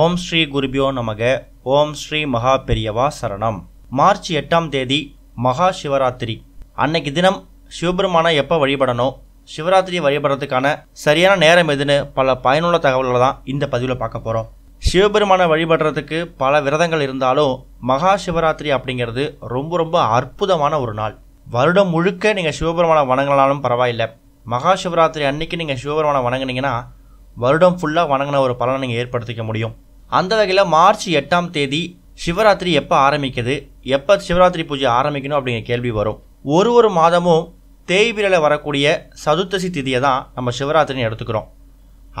ஓம் ஸ்ரீ குருபியோ நமக ஓம் ஸ்ரீ மகா பெரியவா சரணம் மார்ச் எட்டாம் தேதி மகா சிவராத்திரி அன்னைக்கு தினம் சிவபெருமானை எப்போ வழிபடணும் சிவராத்திரி வழிபடுறதுக்கான சரியான நேரம் எதுன்னு பல பயனுள்ள தகவல்களை தான் இந்த பதிவில் பார்க்க போகிறோம் சிவபெருமானை வழிபடுறதுக்கு பல விரதங்கள் இருந்தாலும் மகா சிவராத்திரி அப்படிங்கிறது ரொம்ப ரொம்ப அற்புதமான ஒரு நாள் வருடம் முழுக்க நீங்கள் சிவபெருமானை வணங்கினாலும் பரவாயில்லை மகா சிவராத்திரி அன்னைக்கு நீங்கள் சிவபெருமானை வணங்கினீங்கன்னா வருடம் ஃபுல்லாக வணங்கின ஒரு பலனை நீங்கள் ஏற்படுத்திக்க முடியும் அந்த வகையில் மார்ச் எட்டாம் தேதி சிவராத்திரி எப்போ ஆரம்பிக்குது எப்போ சிவராத்திரி பூஜை ஆரம்பிக்கணும் அப்படிங்கிற கேள்வி வரும் ஒரு ஒரு மாதமும் தேய்பிரியில் வரக்கூடிய சதுர்த்தசி திதியை தான் நம்ம சிவராத்திரின்னு எடுத்துக்கிறோம்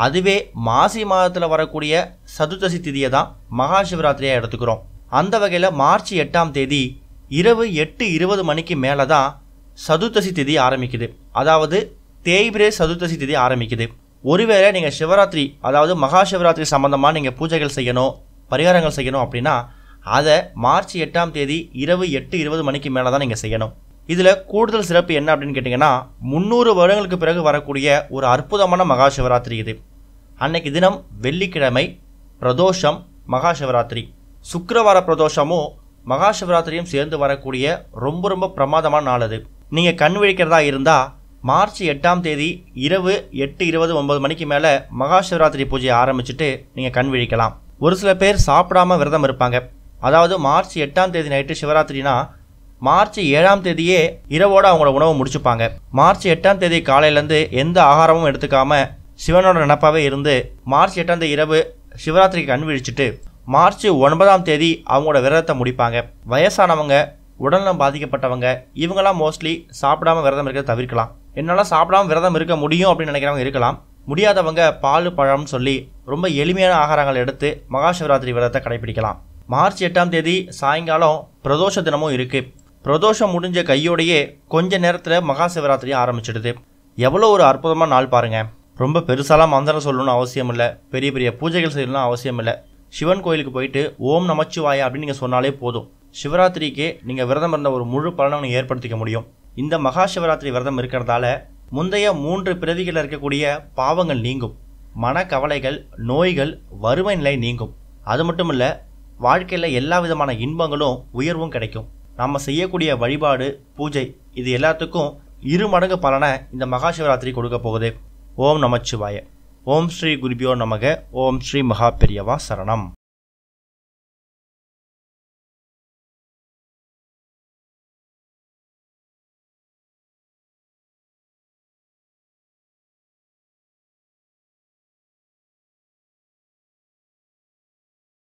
அதுவே மாசி மாதத்தில் வரக்கூடிய சதுர்த்தசி திதியை தான் மகா சிவராத்திரியாக எடுத்துக்கிறோம் அந்த வகையில் மார்ச் எட்டாம் தேதி இரவு எட்டு இருபது மணிக்கு மேலே தான் சதுர்த்தசி திதி ஆரம்பிக்குது அதாவது தேய்பிரே சதுர்த்தசி திதி ஆரம்பிக்குது ஒருவேளை நீங்கள் சிவராத்திரி அதாவது மகா சிவராத்திரி சம்மந்தமாக நீங்கள் பூஜைகள் செய்யணும் பரிகாரங்கள் செய்யணும் அப்படின்னா அதை மார்ச் எட்டாம் தேதி இரவு எட்டு இருபது மணிக்கு மேலே தான் நீங்கள் செய்யணும் இதில் கூடுதல் சிறப்பு என்ன அப்படின்னு கேட்டிங்கன்னா முந்நூறு வருடங்களுக்கு பிறகு வரக்கூடிய ஒரு அற்புதமான மகா சிவராத்திரி இது அன்னைக்கு தினம் வெள்ளிக்கிழமை பிரதோஷம் மகா சிவராத்திரி சுக்கரவார பிரதோஷமும் மகா சிவராத்திரியும் சேர்ந்து வரக்கூடிய ரொம்ப ரொம்ப பிரமாதமான நாள் அது நீங்கள் கண் விழிக்கிறதா இருந்தால் மார்ச் எட்டாம் தேதி இரவு எட்டு இருபது ஒன்பது மணிக்கு மேலே மகா சிவராத்திரி பூஜையை ஆரம்பிச்சுட்டு நீங்கள் கண் விழிக்கலாம் ஒரு சில பேர் சாப்பிடாம விரதம் இருப்பாங்க அதாவது மார்ச் எட்டாம் தேதி நைட்டு சிவராத்திரினா மார்ச் ஏழாம் தேதியே இரவோடு அவங்களோட உணவை முடிச்சுப்பாங்க மார்ச் எட்டாம் தேதி காலையிலேருந்து எந்த ஆகாரமும் எடுத்துக்காம சிவனோட நினப்பாகவே இருந்து மார்ச் எட்டாம் தேதி இரவு சிவராத்திரிக்கு கண் விழிச்சுட்டு மார்ச் ஒன்பதாம் தேதி அவங்களோட விரதத்தை முடிப்பாங்க வயசானவங்க உடல்நலம் பாதிக்கப்பட்டவங்க இவங்கெல்லாம் மோஸ்ட்லி சாப்பிடாம விரதம் இருக்கிறத தவிர்க்கலாம் என்னால் சாப்பிடாம விரதம் இருக்க முடியும் அப்படின்னு நினைக்கிறவங்க இருக்கலாம் முடியாதவங்க பால் பழம்னு சொல்லி ரொம்ப எளிமையான ஆகாரங்கள் எடுத்து மகா சிவராத்திரி விரதத்தை கடைபிடிக்கலாம் மார்ச் எட்டாம் தேதி சாயங்காலம் பிரதோஷ தினமும் இருக்குது பிரதோஷம் முடிஞ்ச கையோடையே கொஞ்ச நேரத்தில் மகா சிவராத்திரியும் ஆரம்பிச்சிடுது எவ்வளோ ஒரு அற்புதமான நாள் பாருங்கள் ரொம்ப பெருசாலாம் மந்திரம் சொல்லணும்னு அவசியம் இல்லை பெரிய பெரிய பூஜைகள் செய்யணும்னு அவசியம் இல்லை சிவன் கோயிலுக்கு போயிட்டு ஓம் நமச்சிவாயா அப்படின்னு நீங்கள் சொன்னாலே போதும் சிவராத்திரிக்கு நீங்கள் விரதம் இருந்த ஒரு முழு பலனை ஏற்படுத்திக்க முடியும் இந்த மகா சிவராத்திரி விரதம் இருக்கிறதால முந்தைய மூன்று பிறவிகள் இருக்கக்கூடிய பாவங்கள் நீங்கும் மனக்கவலைகள் நோய்கள் வறுமை நிலை நீங்கும் அது மட்டும் இல்லை வாழ்க்கையில் எல்லா விதமான இன்பங்களும் உயர்வும் கிடைக்கும் நம்ம செய்யக்கூடிய வழிபாடு பூஜை இது எல்லாத்துக்கும் இரு மடங்கு பலனை இந்த மகா சிவராத்திரி கொடுக்க போகுது ஓம் நமச்சிவாய ஓம் ஸ்ரீ குருபியோ நமக ஓம் ஸ்ரீ மகா பெரியவா சரணம்